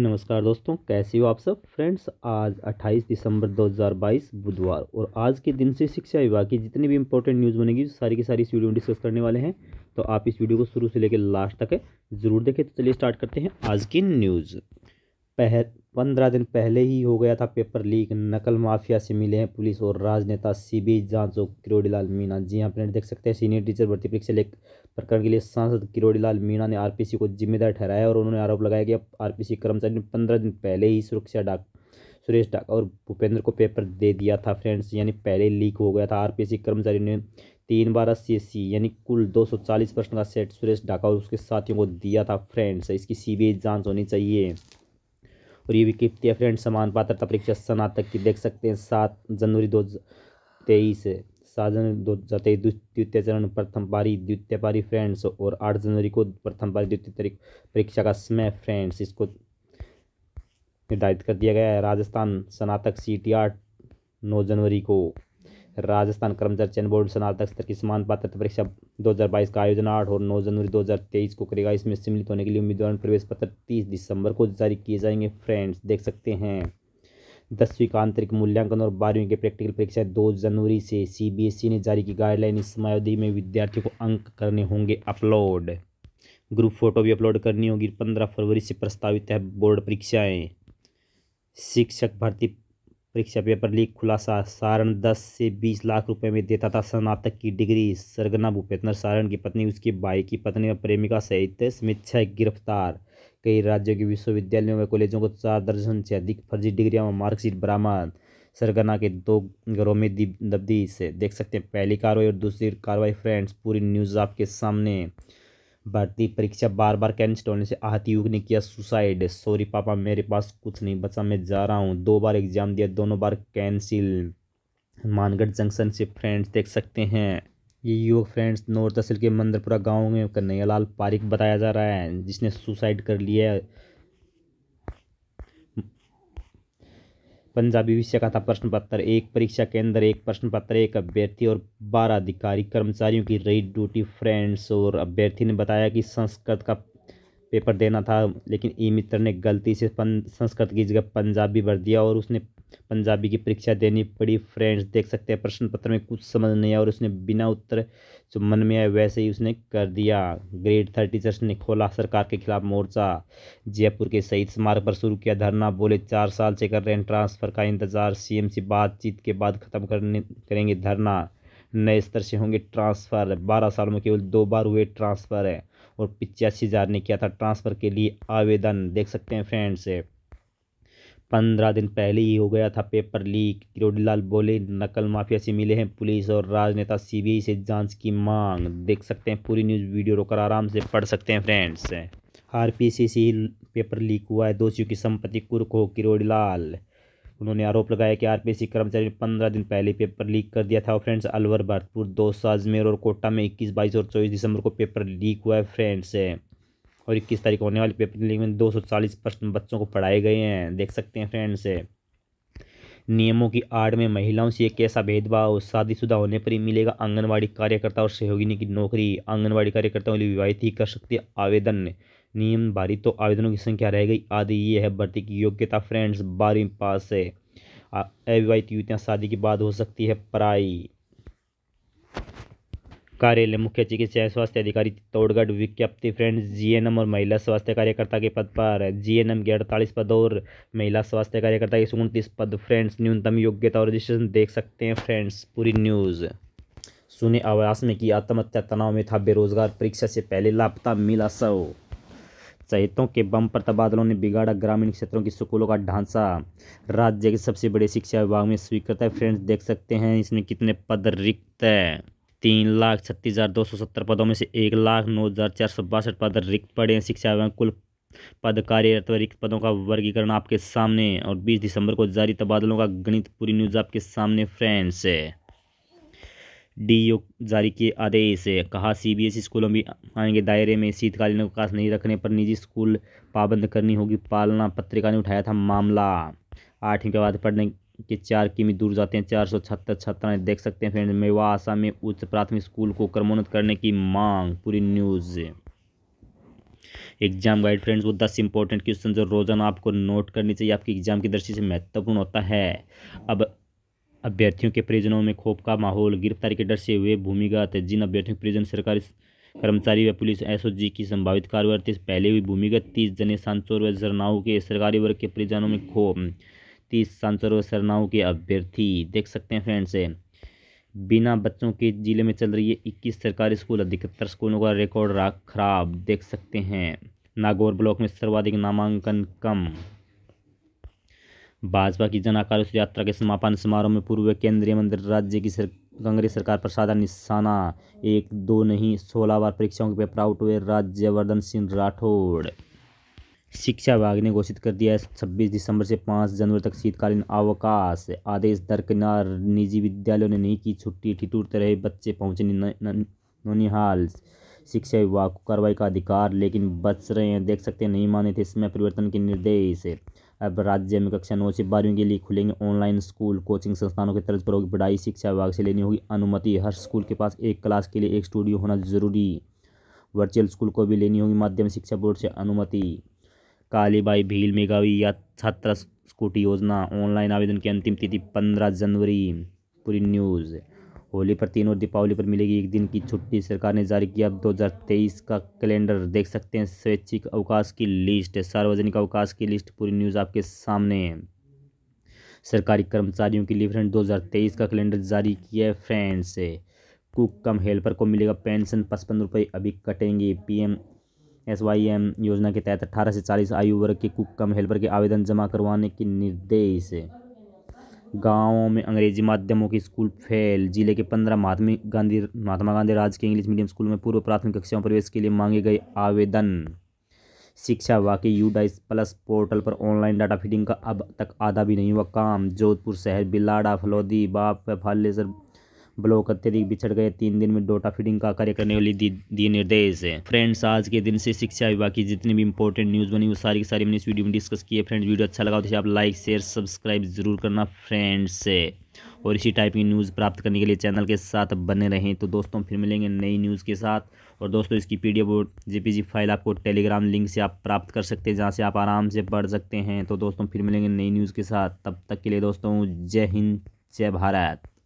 नमस्कार दोस्तों कैसे हो आप सब फ्रेंड्स आज 28 दिसंबर 2022 बुधवार और आज के दिन से शिक्षा विभाग की जितनी भी इंपॉर्टेंट न्यूज़ बनेगी सारी की सारी इस वीडियो में डिस्कस करने वाले हैं तो आप इस वीडियो को शुरू से लेकर लास्ट तक है ज़रूर देखें तो चलिए स्टार्ट करते हैं आज की न्यूज़ पह पंद्रह दिन पहले ही हो गया था पेपर लीक नकल माफिया से मिले हैं पुलिस और राजनेता सीबीआई जांच और किरोड़ीलाल मीणा जी हाँ फ्रेंड देख सकते हैं सीनियर टीचर भर्ती परीक्षा लेख प्रकरण के लिए सांसद किरोड़ीलाल मीणा ने आरपीसी को जिम्मेदार ठहराया और उन्होंने आरोप लगाया कि आरपीसी कर्मचारी ने पंद्रह दिन पहले ही सुरक्षा डाक सुरेश डाक और भूपेंद्र को पेपर दे दिया था फ्रेंड्स यानी पहले लीक हो गया था आरपीसी कर्मचारी ने तीन बार अस्सी यानी कुल 240 प्रश्न का सेट सुरेश डाका और उसके साथियों को दिया था फ्रेंड्स इसकी सीबीआई जांच होनी चाहिए और ये भी है फ्रेंड समान पात्रता परीक्षा स्नातक की देख सकते हैं सात जनवरी दो तेईस सात जनवरी दो हज़ार तेईस द्वितीय चरण प्रथम पारी द्वितीय पारी फ्रेंड्स और आठ जनवरी को प्रथम पारी द्वितीय तारीख परीक्षा का समय फ्रेंड्स इसको निर्धारित कर दिया गया है राजस्थान स्नातक सी टी आठ नौ जनवरी को राजस्थान कर्मचारी चयन बोर्ड स्नातक स्तर की समान पात्रता परीक्षा 2022 का आयोजन आठ और नौ जनवरी 2023 को करेगा इसमें सम्मिलित होने के लिए उम्मीदवार प्रवेश पत्र तीस दिसंबर को जारी किए जाएंगे फ्रेंड्स देख सकते हैं दसवीं का आंतरिक मूल्यांकन और बारहवीं के प्रैक्टिकल परीक्षा दो जनवरी से सीबीएसई ने जारी की गाइडलाइन इस समयावधि में विद्यार्थियों को अंक करने होंगे अपलोड ग्रुप फोटो भी अपलोड करनी होगी पंद्रह फरवरी से प्रस्तावित है बोर्ड परीक्षाएँ शिक्षक भर्ती परीक्षा पेपर लीक खुलासा सारण दस से बीस लाख रुपए में देता था स्नातक की डिग्री सरगना भूपेंद्र सारण की पत्नी उसके भाई की पत्नी और प्रेमिका सहित समेत छः गिरफ्तार कई राज्यों के विश्वविद्यालयों व कॉलेजों को चार दर्जन से अधिक फर्जी डिग्रियां और मार्कशीट बरामद सरगना के दो घरों में दबदी से देख सकते हैं पहली कार्रवाई और दूसरी कार्रवाई फ्रेंड्स पूरी न्यूज़ आपके सामने भर्ती परीक्षा बार बार कैंसिल होने से आहत युग ने किया सुसाइड सॉरी पापा मेरे पास कुछ नहीं बचा मैं जा रहा हूँ दो बार एग्ज़ाम दिया दोनों बार कैंसिल मानगढ़ जंक्शन से फ्रेंड्स देख सकते हैं ये युवक फ्रेंड्स नोर तहसील के मंदरपुरा गांव में कन्हैयालाल पारिक बताया जा रहा है जिसने सुसाइड कर लिया है पंजाबी विषय का था प्रश्न पत्र एक परीक्षा केंद्र एक प्रश्न पत्र एक अभ्यर्थी और बारह अधिकारी कर्मचारियों की रही ड्यूटी फ्रेंड्स और अभ्यर्थी ने बताया कि संस्कृत का पेपर देना था लेकिन ई मित्र ने गलती से संस्कृत की जगह पंजाबी भर दिया और उसने पंजाबी की परीक्षा देनी पड़ी फ्रेंड्स देख सकते हैं प्रश्न पत्र में कुछ समझ नहीं आया और उसने बिना उत्तर जो मन में आया वैसे ही उसने कर दिया ग्रेड थर्ड टीचर्स ने खोला सरकार के खिलाफ मोर्चा जयपुर के शहीद स्मारक पर शुरू किया धरना बोले चार साल से कर रहे हैं ट्रांसफ़र का इंतजार सी से बातचीत के बाद ख़त्म करने करेंगे धरना नए स्तर से होंगे ट्रांसफ़र बारह साल में केवल दो बार हुए ट्रांसफ़र है और पिचासी हज़ार ने किया था ट्रांसफ़र के लिए आवेदन देख सकते हैं फ्रेंड्स पंद्रह दिन पहले ही हो गया था पेपर लीक किरोड़ीलाल बोले नकल माफिया से मिले हैं पुलिस और राजनेता सीबीआई से जांच की मांग देख सकते हैं पूरी न्यूज़ वीडियो रोकर आराम से पढ़ सकते हैं फ्रेंड्स आर पी सी से पेपर लीक हुआ है दोषियों की संपत्ति कुर्क हो किरोड़ीलाल उन्होंने आरोप लगाया कि सी कर्मचारी ने पंद्रह दिन पहले पेपर लीक कर दिया था और फ्रेंड्स अलवर भरतपुर दौसा अजमेर और कोटा में इक्कीस बाईस और चौबीस दिसंबर को पेपर लीक हुआ है फ्रेंड्स और इक्कीस तारीख को होने वाली पेपर लीग में दो सौ चालीस प्रश्न बच्चों को पढ़ाए गए हैं देख सकते हैं फ्रेंड्स नियमों की आड़ में महिलाओं से एक कैसा भेदभाव शादीशुदा होने पर ही मिलेगा आंगनबाड़ी कार्यकर्ता और सहयोगिनी की नौकरी आंगनबाड़ी कार्यकर्ताओं के लिए विवाहित ही कर सकते आवेदन नियम भारी तो आवेदनों की संख्या रह गई आदि ये है भर्ती की योग्यता फ्रेंड्स बारहवीं पास है अविवाहित युवतियाँ शादी के बाद हो सकती है पराई कार्यालय मुख्य चिकित्सा स्वास्थ्य अधिकारी तोड़गढ़ विज्ञप्ति फ्रेंड जीएनएम और महिला स्वास्थ्य कार्यकर्ता के पद पर जीएनएम के अड़तालीस पद और महिला स्वास्थ्य कार्यकर्ता के उनतीस पद फ्रेंड्स न्यूनतम योग्यता और रजिस्ट्रेशन देख सकते हैं फ्रेंड्स पूरी न्यूज़ सुने आवास में की आत्महत्या तनाव में था बेरोजगार परीक्षा से पहले लापता मिला सौ चहितों के बम पर तबादलों ने बिगाड़ा ग्रामीण क्षेत्रों के स्कूलों का ढांचा राज्य के सबसे बड़े शिक्षा विभाग में स्वीकृत है फ्रेंड्स देख सकते हैं इसमें कितने पद रिक्त हैं तीन लाख छत्तीस हज़ार दो सौ सत्तर पदों में से एक लाख नौ हज़ार चार सौ बासठ पद रिक्त पड़े हैं शिक्षा एवं कुल पद कार्यरत रिक्त पदों का वर्गीकरण आपके सामने और बीस दिसंबर को जारी तबादलों का गणित पूरी न्यूज़ आपके सामने फ्रेंड्स यू जारी किए आदेश कहा सीबीएसई स्कूलों भी आएंगे दायरे में शीतकालीन अवकाश नहीं रखने पर निजी स्कूल पाबंद करनी होगी पालना पत्रिका ने उठाया था मामला आठवीं के बाद पढ़ने के चार किमी दूर जाते हैं चार सौ छत्तर छात्राएँ देख सकते हैं फ्रेंड मेवा आशा में उच्च प्राथमिक स्कूल को क्रमोन्नत करने की मांग पूरी न्यूज़ एग्जाम गाइड फ्रेंड्स वो दस इंपॉर्टेंट क्वेश्चन जो रोजाना आपको नोट करनी चाहिए आपकी एग्जाम की दृष्टि से महत्वपूर्ण होता है अब अभ्यर्थियों के परिजनों में खोप का माहौल गिरफ्तारी के डर से हुए भूमिगत जिन अभ्यर्थियों के परिजन सरकारी कर्मचारी व पुलिस एसओजी की संभावित कार्रवाई पहले हुई भूमिगत तीस जने सांचोर व जरनाऊ के सरकारी वर्ग के परिजनों में खोप तीस सांसरों सरनाओं के अभ्यर्थी देख सकते हैं फ्रेंड्स बिना बच्चों के ज़िले में चल रही है इक्कीस सरकारी स्कूल अधिकतर स्कूलों का रिकॉर्ड खराब देख सकते हैं नागौर ब्लॉक में सर्वाधिक नामांकन कम भाजपा की जन आक्रोश यात्रा के समापन समारोह में पूर्व केंद्रीय मंत्री राज्य की सर, कांग्रेस सरकार पर साधा निशाना एक दो नहीं सोलह बार परीक्षाओं के पेपर आउट हुए राज्यवर्धन सिंह राठौड़ शिक्षा विभाग ने घोषित कर दिया है छब्बीस दिसंबर से पाँच जनवरी तक शीतकालीन अवकाश आदेश दरकिनार निजी विद्यालयों ने नहीं की छुट्टी ठिठुरते रहे बच्चे पहुँचे नोनिहाल शिक्षा विभाग को कार्रवाई का अधिकार लेकिन बच रहे हैं देख सकते हैं नहीं माने थे इसमें परिवर्तन के निर्देश अब राज्य में कक्षा नौ से बारहवीं के लिए खुलेंगे ऑनलाइन स्कूल कोचिंग संस्थानों की तर्ज पर होगी पढ़ाई शिक्षा विभाग से लेनी होगी अनुमति हर स्कूल के पास एक क्लास के लिए एक स्टूडियो होना जरूरी वर्चुअल स्कूल को भी लेनी होगी माध्यमिक शिक्षा बोर्ड से अनुमति कालीबाई भील मेघावी या छात्रा स्कूटी योजना ऑनलाइन आवेदन की अंतिम तिथि पंद्रह जनवरी पूरी न्यूज़ होली पर तीन और दीपावली पर मिलेगी एक दिन की छुट्टी सरकार ने जारी किया 2023 का कैलेंडर देख सकते हैं स्वैच्छिक अवकाश की लिस्ट सार्वजनिक अवकाश की लिस्ट पूरी न्यूज़ आपके सामने सरकारी कर्मचारियों के लिए फ्रेंड 2023 का कैलेंडर जारी किया है फ्रेंड्स कुक कम हेल्पर को मिलेगा पेंशन पचपन रुपये अभी कटेंगे पीएम एस वाई एम योजना के तहत अट्ठारह से चालीस आयु वर्ग के कुक कम हेल्पर के आवेदन जमा करवाने के निर्देश गाँवों में अंग्रेजी माध्यमों के स्कूल फेल जिले के पंद्रह महात्मा गांधी महात्मा गांधी राज्य के इंग्लिश मीडियम स्कूल में पूर्व प्राथमिक कक्षाओं प्रवेश के लिए मांगे गए आवेदन शिक्षा के यू डाइस प्लस पोर्टल पर ऑनलाइन डाटा फीडिंग का अब तक आधा भी नहीं हुआ काम जोधपुर शहर बिलाड़ा फलौदी बाप फालेसर ब्लॉक अत्यधिक बिछड़ गए तीन दिन में डोटा फीडिंग का कार्य करने वाली दिए निर्देश है फ्रेंड्स आज के दिन से शिक्षा विभाग की जितनी भी इंपॉर्टेंट न्यूज़ बनी वो सारी की सारी हमने इस वीडियो में डिस्कस की है फ्रेंड्स वीडियो अच्छा लगा तो आप लाइक शेयर सब्सक्राइब जरूर करना फ्रेंड्स से और इसी टाइप की न्यूज़ प्राप्त करने के लिए चैनल के साथ बने रहें तो दोस्तों फिर मिलेंगे नई न्यूज़ के साथ और दोस्तों इसकी P D P G file आपको टेलीग्राम लिंक से आप प्राप्त कर सकते हैं जहाँ से आप आराम से पढ़ सकते हैं तो दोस्तों फिर मिलेंगे नई न्यूज़ के साथ तब तक के लिए दोस्तों जय हिंद जय भारत